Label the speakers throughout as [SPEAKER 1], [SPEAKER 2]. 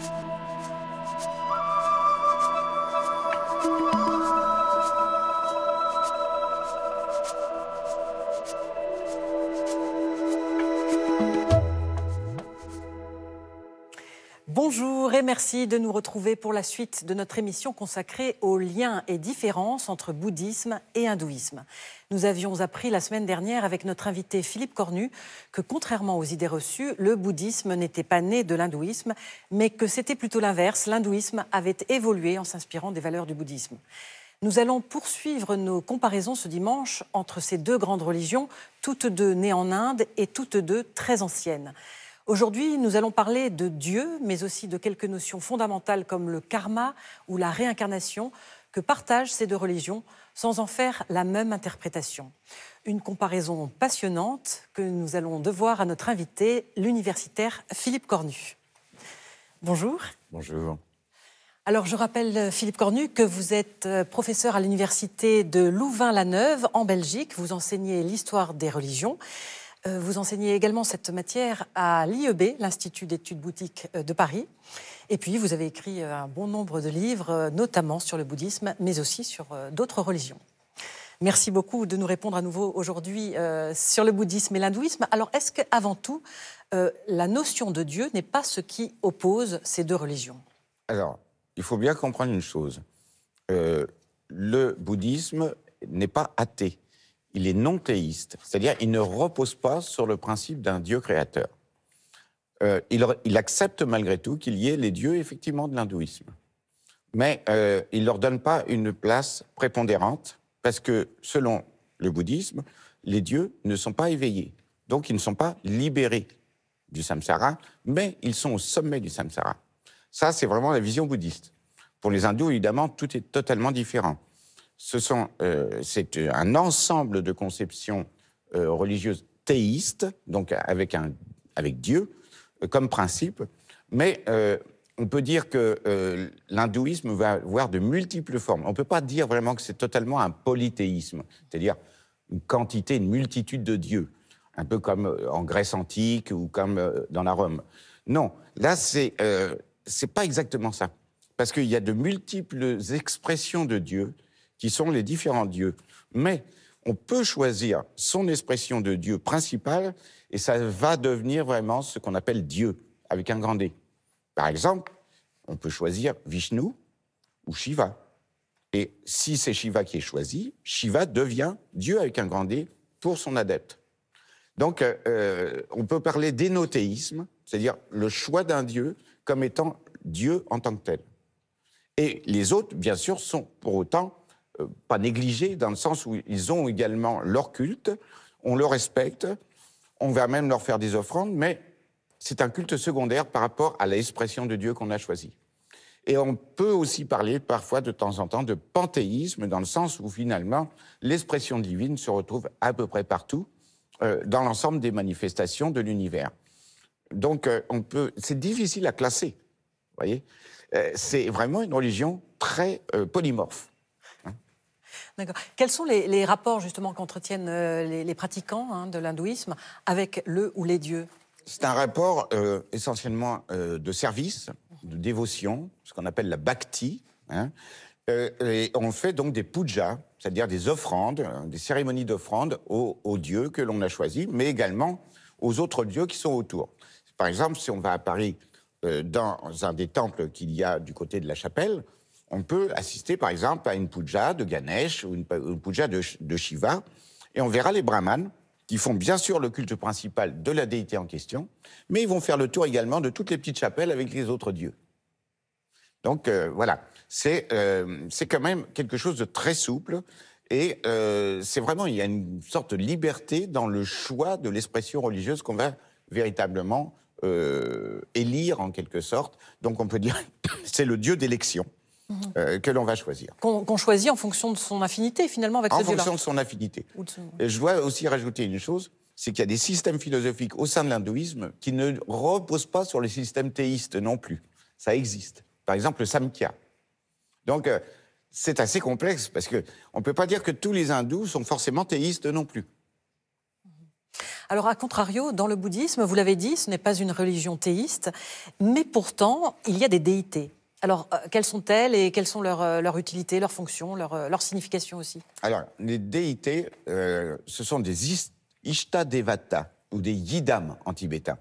[SPEAKER 1] you
[SPEAKER 2] Bonjour et merci de nous retrouver pour la suite de notre émission consacrée aux liens et différences entre bouddhisme et hindouisme. Nous avions appris la semaine dernière avec notre invité Philippe Cornu que contrairement aux idées reçues, le bouddhisme n'était pas né de l'hindouisme, mais que c'était plutôt l'inverse. L'hindouisme avait évolué en s'inspirant des valeurs du bouddhisme. Nous allons poursuivre nos comparaisons ce dimanche entre ces deux grandes religions, toutes deux nées en Inde et toutes deux très anciennes. Aujourd'hui, nous allons parler de Dieu, mais aussi de quelques notions fondamentales comme le karma ou la réincarnation que partagent ces deux religions sans en faire la même interprétation. Une comparaison passionnante que nous allons devoir à notre invité, l'universitaire Philippe Cornu. Bonjour. Bonjour. Alors, je rappelle, Philippe Cornu, que vous êtes euh, professeur à l'université de Louvain-la-Neuve, en Belgique. Vous enseignez l'histoire des religions. Euh, vous enseignez également cette matière à l'IEB, l'Institut d'études boutiques euh, de Paris. Et puis, vous avez écrit euh, un bon nombre de livres, notamment sur le bouddhisme, mais aussi sur d'autres religions. Merci beaucoup de nous répondre à nouveau aujourd'hui sur le bouddhisme et l'hindouisme. Alors, est-ce qu'avant tout, la notion de Dieu n'est pas ce qui oppose ces deux religions
[SPEAKER 1] Alors, il faut bien comprendre une chose. le bouddhisme n'est pas athée il est non théiste, c'est-à-dire il ne repose pas sur le principe d'un Dieu créateur. Euh, il, accepte malgré tout qu'il y ait les dieux effectivement de l'hindouisme, mais euh, il ne leur donne pas une place prépondérante parce que selon le bouddhisme, les dieux ne sont pas éveillés, donc ils ne sont pas libérés du samsara, mais ils sont au sommet du samsara. Ça, c'est vraiment la vision bouddhiste. Pour les hindous, évidemment, tout est totalement différent. Euh, c'est euh, un ensemble de conceptions euh, religieuses théistes, donc avec, un, avec Dieu comme principe, mais on peut dire que euh, l'hindouisme va avoir de multiples formes. On ne peut pas dire vraiment que c'est totalement un polythéisme, c'est-à-dire une quantité, une multitude de dieux, un peu comme en Grèce antique ou comme dans la Rome. Non, là, c'est n'est pas exactement ça, parce qu'il y a de multiples expressions de Dieu qui sont les différents dieux. Mais on peut choisir son expression de Dieu principal et ça va devenir vraiment ce qu'on appelle Dieu, avec un grand D. Par exemple, on peut choisir Vishnu ou Shiva. Et si c'est Shiva qui est choisi, Shiva devient Dieu avec un grand D pour son adepte. Donc, euh, euh, on peut parler d'énothéisme, c'est-à-dire le choix d'un Dieu comme étant Dieu en tant que tel. Et les autres, bien sûr, sont pour autant pas négligés, dans le sens où ils ont également leur culte, on le respecte, on va même leur faire des offrandes, mais c'est un culte secondaire par rapport à l'expression de Dieu qu'on a choisi. Et on peut aussi parler parfois de temps en temps de panthéisme, dans le sens où finalement l'expression divine se retrouve à peu près partout, euh, dans l'ensemble des manifestations de l'univers. Donc euh, on peut, c'est difficile à classer, voyez. Euh, c'est vraiment une religion très polymorphe.
[SPEAKER 2] Quels sont les, rapports justement qu'entretiennent euh, les, pratiquants hein, de l'hindouisme avec le ou les dieux
[SPEAKER 1] C'est un rapport euh, essentiellement euh, de service, de dévotion, ce qu'on appelle la bhakti. Hein. et on fait donc des pujas, c'est-à-dire des offrandes, des cérémonies d'offrandes aux, aux, dieux que l'on a choisis, mais également aux autres dieux qui sont autour. Par exemple, si on va à Paris, dans un des temples qu'il y a du côté de la chapelle, on peut assister par exemple à une puja de Ganesh ou une, puja de, Shiva, et on verra les brahmanes qui font bien sûr le culte principal de la déité en question, mais ils vont faire le tour également de toutes les petites chapelles avec les autres dieux. Donc euh, voilà, c'est euh, quand même quelque chose de très souple, et euh, c'est vraiment, il y a une sorte de liberté dans le choix de l'expression religieuse qu'on va véritablement euh, élire en quelque sorte. Donc on peut dire, c'est le dieu d'élection. Mhm. Euh, que l'on va choisir.
[SPEAKER 2] Qu'on choisit en fonction de son affinité, finalement, avec en En fonction de son
[SPEAKER 1] affinité. Je dois aussi rajouter une chose, c'est qu'il y a des systèmes philosophiques au sein de l'hindouisme qui ne reposent pas sur les systèmes théistes non plus. Ça existe. Par exemple, le samkhya. Donc, euh, c'est assez complexe parce qu'on ne peut pas dire que tous les hindous sont forcément théistes non plus.
[SPEAKER 2] Alors, à contrario, dans le bouddhisme, vous l'avez dit, ce n'est pas une religion théiste, mais pourtant, il y a des déités. Alors, euh, quelles sont-elles et quelles sont leurs euh, leur utilités, leurs fonctions, leurs euh, leur significations aussi
[SPEAKER 1] Alors, les déités, ce sont des Ishtadevata ou des Yidam en tibétain.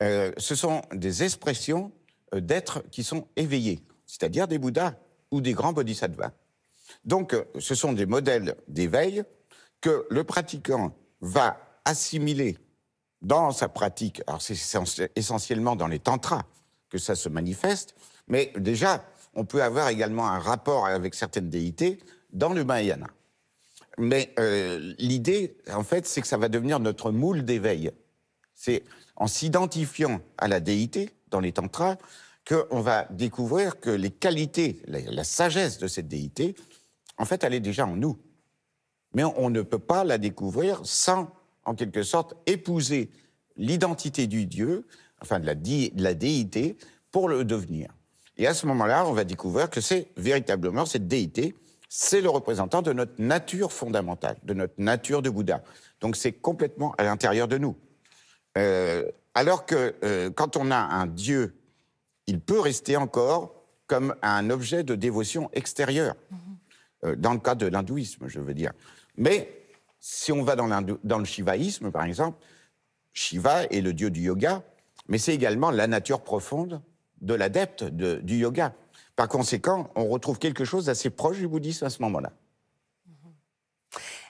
[SPEAKER 1] ce sont des expressions d'êtres qui sont éveillés, c'est-à-dire des Bouddhas ou des grands bodhisattvas. Donc, ce sont des modèles d'éveil que le pratiquant va assimiler dans sa pratique. Alors, c'est essentiellement dans les tantras que ça se manifeste mais déjà, on peut avoir également un rapport avec certaines déités dans le Mahayana. Mais euh, l'idée, en fait, c'est que ça va devenir notre moule d'éveil. C'est en s'identifiant à la déité dans les tantras qu'on va découvrir que les qualités, la, sagesse de cette déité, en fait, elle est déjà en nous. Mais on, ne peut pas la découvrir sans, en quelque sorte, épouser l'identité du Dieu, enfin de la, de la déité, pour le devenir. Et à ce moment-là, on va découvrir que c'est véritablement cette déité, c'est le représentant de notre nature fondamentale, de notre nature de Bouddha. Donc c'est complètement à l'intérieur de nous. Euh, alors que euh, quand on a un Dieu, il peut rester encore comme un objet de dévotion extérieure, mhm. euh, dans le cas de l'hindouisme, je veux dire. Mais si on va dans le shivaïsme, par exemple, Shiva est le dieu du yoga, mais c'est également la nature profonde de l'adepte du yoga. Par conséquent, on retrouve quelque chose d'assez proche du bouddhisme à ce moment-là.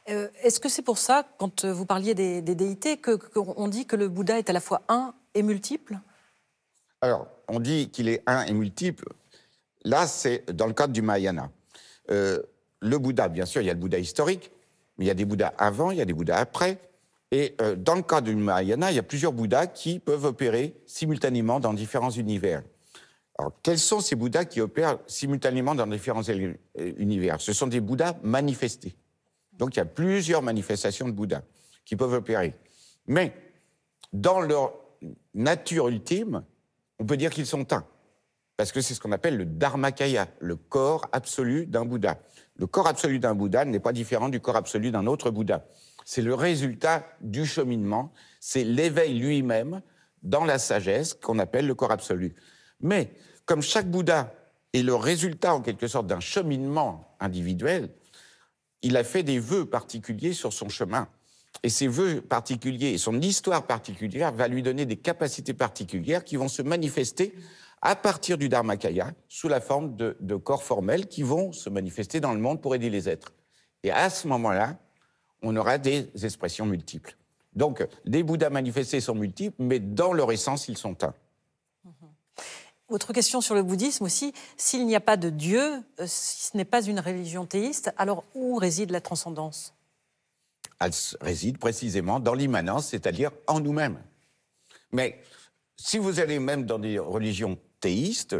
[SPEAKER 2] Euh, est-ce que c'est pour ça, quand vous parliez des, déités, qu'on dit que le Bouddha est à la fois un et multiple
[SPEAKER 1] Alors, on dit qu'il est un et multiple. Là, c'est dans le cadre du Mahayana. Euh, le Bouddha, bien sûr, il y a le Bouddha historique, mais il y a des Bouddhas avant, il y a des Bouddhas après. Et euh, dans le cadre du Mahayana, il y a plusieurs Bouddhas qui peuvent opérer simultanément dans différents univers. Alors, quels sont ces Bouddhas qui opèrent simultanément dans différents univers Ce sont des Bouddhas manifestés. Donc, il y a plusieurs manifestations de Bouddhas qui peuvent opérer. Mais, dans leur nature ultime, on peut dire qu'ils sont un. Parce que c'est ce qu'on appelle le Dharmakaya, le corps absolu d'un Bouddha. Le corps absolu d'un Bouddha n'est pas différent du corps absolu d'un autre Bouddha. C'est le résultat du cheminement, c'est l'éveil lui-même dans la sagesse qu'on appelle le corps absolu. Mais comme chaque Bouddha est le résultat en quelque sorte d'un cheminement individuel, il a fait des vœux particuliers sur son chemin. Et ces vœux particuliers et son histoire particulière va lui donner des capacités particulières qui vont se manifester à partir du Dharmakaya sous la forme de corps formels qui vont se manifester dans le monde pour aider les êtres. Et à ce moment-là, on aura des expressions multiples. Donc, les Bouddhas manifestés sont multiples, mais dans leur essence, ils sont un.
[SPEAKER 2] Autre question sur le bouddhisme aussi. S'il n'y a pas de Dieu, euh, si ce n'est pas une religion théiste, alors où réside la transcendance
[SPEAKER 1] Elle réside précisément dans l'immanence, c'est-à-dire en nous-mêmes. Mais si vous allez même dans des religions théistes,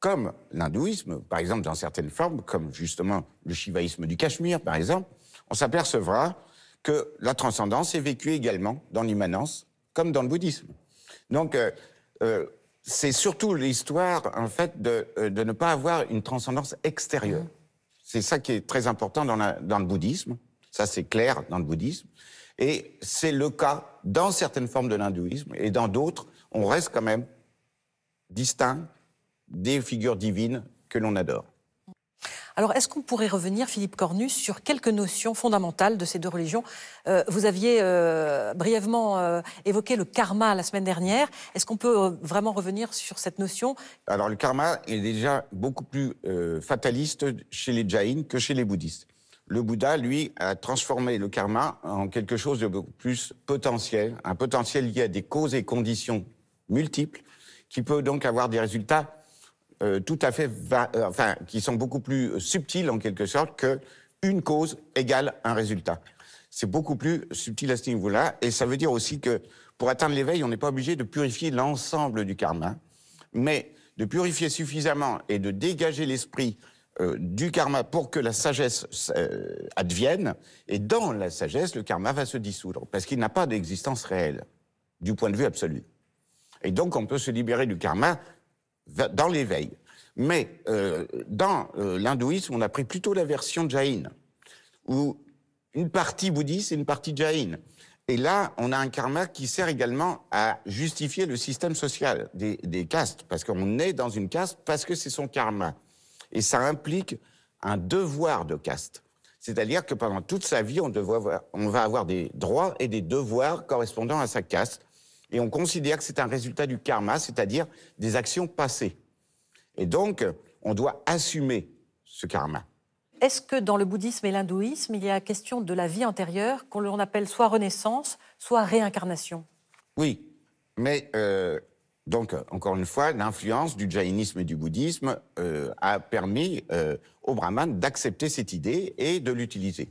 [SPEAKER 1] comme l'hindouisme, par exemple, dans certaines formes, comme justement le shivaïsme du Cachemire, par exemple, on s'apercevra que la transcendance est vécue également dans l'immanence, comme dans le bouddhisme. Donc, euh, euh, c'est surtout l'histoire, en fait, euh, de, ne pas avoir une transcendance extérieure. Mm. C'est ça qui est très important dans, dans le bouddhisme. Ça, c'est clair dans le bouddhisme. Et c'est le cas dans certaines formes de l'hindouisme. Et dans d'autres, on reste quand même distinct des figures divines que l'on adore.
[SPEAKER 2] Alors, est-ce qu'on pourrait revenir, Philippe Cornus, sur quelques notions fondamentales de ces deux religions euh, Vous aviez euh, brièvement euh, évoqué le karma la semaine dernière. Est-ce qu'on peut vraiment revenir sur cette notion
[SPEAKER 1] Alors, le karma est déjà beaucoup plus fataliste chez les Jains que chez les bouddhistes. Le Bouddha, lui, a transformé le karma en quelque chose de beaucoup plus potentiel, un potentiel lié à des causes et conditions multiples, qui peut donc avoir des résultats euh, tout à fait, euh, enfin, qui sont beaucoup plus subtiles en quelque sorte que une cause égale un résultat. C'est beaucoup plus subtil à ce niveau-là, et ça veut dire aussi que pour atteindre l'éveil, on n'est pas obligé de purifier l'ensemble du karma, mais de purifier suffisamment et de dégager l'esprit euh, du karma pour que la sagesse advienne, et dans la sagesse, le karma va se dissoudre, parce qu'il n'a pas d'existence réelle, du point de vue absolu. Et donc on peut se libérer du karma dans l'éveil. Mais euh, dans euh, l'hindouisme, on a pris plutôt la version jaïne, où une partie bouddhiste et une partie jaïne. Et là, on a un karma qui sert également à justifier le système social des, castes, parce qu'on est dans une caste parce que c'est son karma. Et ça implique un devoir de caste. C'est-à-dire que pendant toute sa vie, on, on va avoir des droits et des devoirs correspondant à sa caste et on considère que c'est un résultat du karma, c'est-à-dire des actions passées. Et donc, on doit assumer ce karma.
[SPEAKER 2] Est-ce que dans le bouddhisme et l'hindouisme, il y a question de la vie antérieure qu'on appelle soit renaissance, soit réincarnation
[SPEAKER 1] Oui, mais euh, donc, encore une fois, l'influence du jaïnisme et du bouddhisme euh, a permis euh, aux brahmanes d'accepter cette idée et de l'utiliser.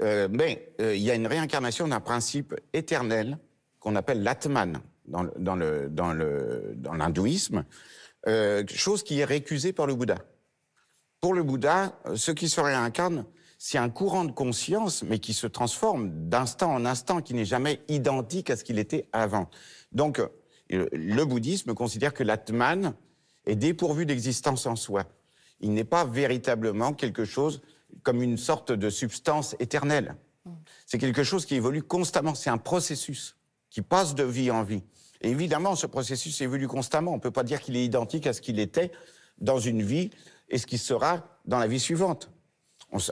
[SPEAKER 1] mais il y a une réincarnation d'un principe éternel qu'on appelle l'atman dans, le dans le l'hindouisme, euh, chose qui est récusée par le Bouddha. Pour le Bouddha, euh, ce qui se réincarne, c'est un courant de conscience, mais qui se transforme d'instant en instant, qui n'est jamais identique à ce qu'il était avant. Donc, euh, le bouddhisme considère que l'atman est dépourvu d'existence en soi. Il n'est pas véritablement quelque chose comme une sorte de substance éternelle. Mm. C'est quelque chose qui évolue constamment, c'est un processus qui passe de vie en vie. Et évidemment, ce processus évolue constamment. On ne peut pas dire qu'il est identique à ce qu'il était dans une vie et ce qu'il sera dans la vie suivante.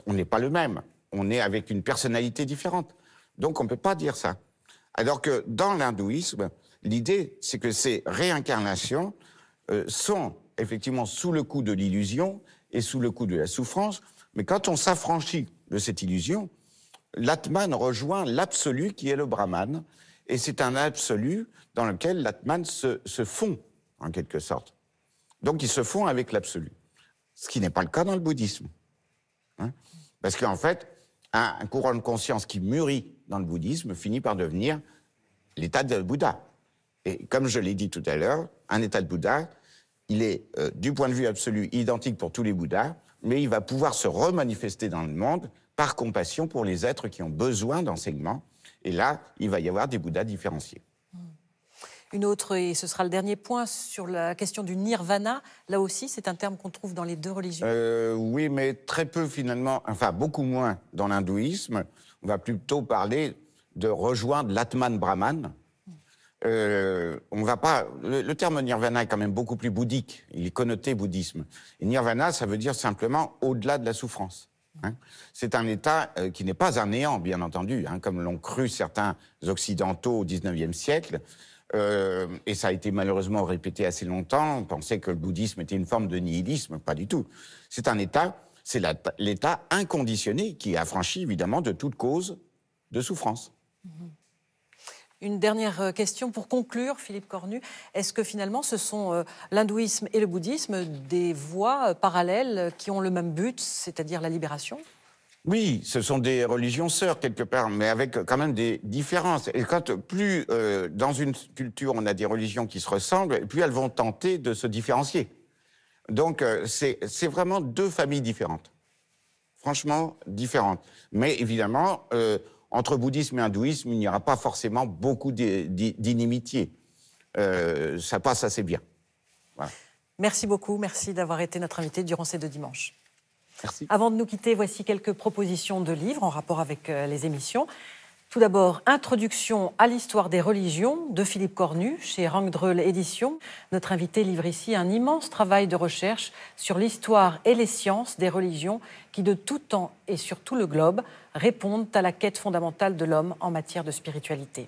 [SPEAKER 1] On n'est pas le même. On est avec une personnalité différente. Donc on ne peut pas dire ça. Alors que dans l'hindouisme, l'idée, c'est que ces réincarnations euh, sont effectivement sous le coup de l'illusion et sous le coup de la souffrance. Mais quand on s'affranchit de cette illusion, l'atman rejoint l'absolu qui est le brahman et c'est un absolu dans lequel l'Atman se, se fond, en quelque sorte. Donc il se font avec l'absolu. Ce qui n'est pas le cas dans le bouddhisme. Hein. Parce qu'en fait, un, courant de conscience qui mûrit dans le bouddhisme finit par devenir l'état de Bouddha. Et comme je l'ai dit tout à l'heure, un état de Bouddha, il est euh, du point de vue absolu identique pour tous les Bouddhas, mais il va pouvoir se remanifester dans le monde par compassion pour les êtres qui ont besoin d'enseignement et là, il va y avoir des Bouddhas différenciés. Hmm.
[SPEAKER 2] Une autre, et ce sera le dernier point, sur la question du nirvana. Là aussi, c'est un terme qu'on trouve dans les deux religions.
[SPEAKER 1] Euh, oui, mais très peu finalement, enfin beaucoup moins dans l'hindouisme. On va plutôt parler de rejoindre l'atman brahman. Euh, on va pas. Le, terme nirvana est quand même beaucoup plus bouddhique. Il est connoté bouddhisme. Et nirvana, ça veut dire simplement au-delà de la souffrance. Hein. C'est un État euh, qui n'est pas un néant, bien entendu, hein, comme l'ont cru certains occidentaux au XIXe siècle. Euh, et ça a été malheureusement répété assez longtemps. On pensait que le bouddhisme était une forme de nihilisme, pas du tout. C'est un État, c'est l'État inconditionné qui est affranchi évidemment de toute cause de souffrance.
[SPEAKER 2] Mmh. Une dernière euh, question pour conclure, Philippe Cornu. Est-ce que finalement ce sont euh, l'hindouisme et le bouddhisme des voies euh, parallèles qui ont le même but, c'est-à-dire la libération
[SPEAKER 1] oui, ce sont des religions sœurs quelque part, mais avec quand même des différences. Et quand plus dans une culture on a des religions qui se ressemblent, plus elles vont tenter de se différencier. Donc c'est vraiment deux familles différentes, franchement différentes. Mais évidemment, entre bouddhisme et hindouisme, il n'y aura pas forcément beaucoup d'inimitié. Euh, ça passe assez bien.
[SPEAKER 2] Merci beaucoup, merci d'avoir été notre invité durant ces deux dimanches. Merci. Avant de nous quitter, voici quelques propositions de livres en rapport avec euh, les émissions. Tout d'abord, introduction à l'histoire des religions de Philippe Cornu chez Rangdrul Édition. Notre invité livre ici un immense travail de recherche sur l'histoire et les sciences des religions qui, de tout temps et sur tout le globe, répondent à la quête fondamentale de l'homme en matière de spiritualité.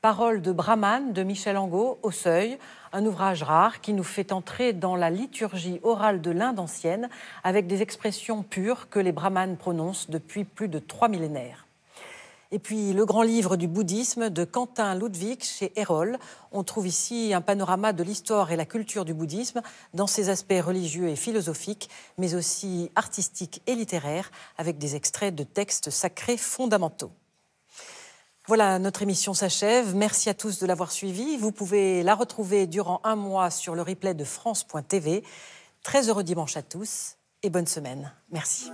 [SPEAKER 2] Parole de Brahman de Michel Angot au seuil, un ouvrage rare qui nous fait entrer dans la liturgie orale de l'Inde ancienne avec des expressions pures que les brahmanes prononcent depuis plus de trois millénaires. Et puis le grand livre du bouddhisme de Quentin Ludwig chez Erol. On trouve ici un panorama de l'histoire et la culture du bouddhisme dans ses aspects religieux et philosophiques, mais aussi artistiques et littéraires, avec des extraits de textes sacrés fondamentaux. Voilà, notre émission s'achève. Merci à tous de l'avoir suivie. Vous pouvez la retrouver durant un mois sur le replay de France.tv. Très heureux dimanche à tous et bonne semaine. Merci.